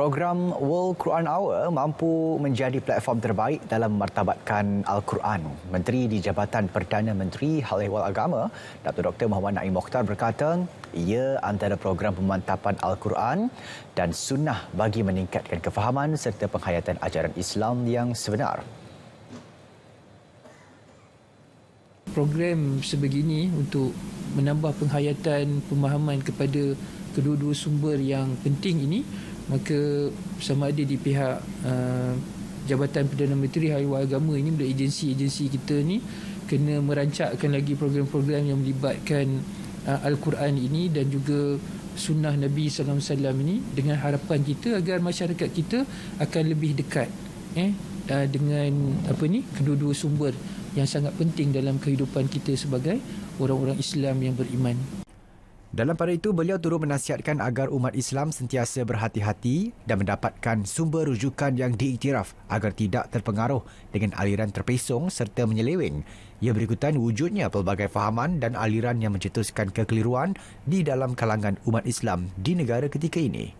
Program World Quran Hour mampu menjadi platform terbaik dalam martabatkan Al-Quran. Menteri di Jabatan Perdana Menteri Hal Ehwal Agama, Dr. Dr. Muhammad Naim Mokhtar berkata, ia antara program pemantapan Al-Quran dan sunnah bagi meningkatkan kefahaman serta penghayatan ajaran Islam yang sebenar. Program sebegini untuk menambah penghayatan pemahaman kepada kedua-dua sumber yang penting ini maka sama ada di pihak uh, Jabatan Perdana Menteri Haiwan Agama ini melalui agensi-agensi kita ni kena merancakkan lagi program-program yang melibatkan uh, Al-Quran ini dan juga sunnah Nabi SAW ini dengan harapan kita agar masyarakat kita akan lebih dekat eh uh, dengan apa ni kedua-dua sumber yang sangat penting dalam kehidupan kita sebagai orang-orang Islam yang beriman. Dalam pada itu, beliau turut menasihatkan agar umat Islam sentiasa berhati-hati dan mendapatkan sumber rujukan yang diiktiraf agar tidak terpengaruh dengan aliran terpesong serta menyeleweng. Ia berikutan wujudnya pelbagai fahaman dan aliran yang mencetuskan kekeliruan di dalam kalangan umat Islam di negara ketika ini.